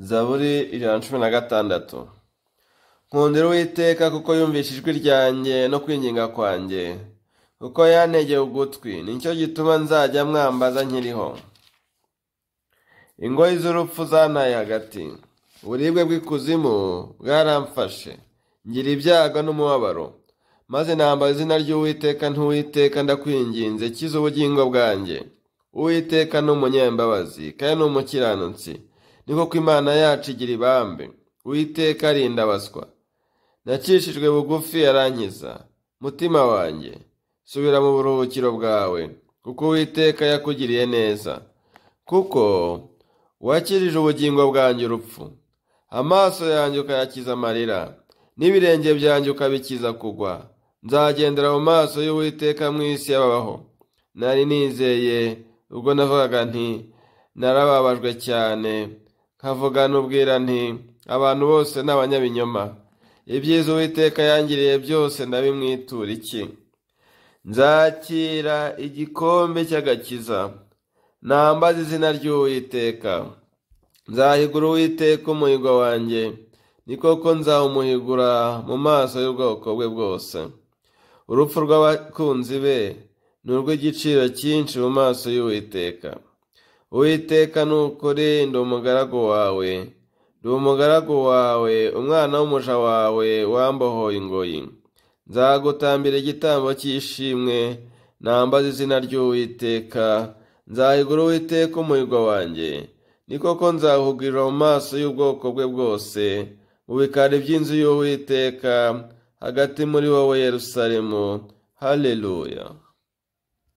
zaburi ijana na cumi na gatandatu nkundira uwiteka kuko yumvisha ijwi ryanjye no kwinginga kwanjye kuko yantegeye ugutwi nicyo gituma nzajya mwambaza nkiriho ingoyi z'urupfu zantaye hagati uburibwe bw'ikuzimu bwaramfashe ngira ibyago n'umubabaro maze nambara izina ry'uwiteka ntuwiteka ndakwinginze kiza ubugingo bwanjye uwiteka ni umunyembabazi kandi ni umukiranutsi niko ko imana yacu igira ibambe witeka arinda abaswa nacishijwe bugufi yarangiza mutima wanjye subira mu buruhukiro bwawe kuko witeka yakugiriye neza kuko wakirije ubugingo bwanjye urupfu amaso yanjye ukayakiza amarira n'ibirenge byanjye ukabikiza kugwa nzagendera mu maso y'uwiteka mu isi y'ababaho nari nizeye ubwo navugaga nti narababajwe cyane nkavuga n'ubwira nti abantu bose ni abanyabinyoma ibyiza uwiteka yangiriye byose ndabimwitura iki nzakira igikombe cy'agakiza nambaza izina ry'uwiteka nzahigura uwiteka umuhigo wanjye ni koko nzawumuhigura mu maso y'ubwoko bwe bwose urupfu rw'abakunzi be ni urw'igiciro cyinshi mu maso y'uwiteka uwiteka ni ukuri ndi umugaragu wawe ndi umugaragu wawe umwana w'umuja wawe wambohoye ingoyi nzagutambira igitambo cy'ishimwe nambaza izina ry'uwiteka nzahigura uwiteka umuriro wanjye ni koko nzahugurira mu maso y'ubwoko bwe bwose mu ibyinzu y'uwiteka hagati muri wowe Yerusalemu haleluya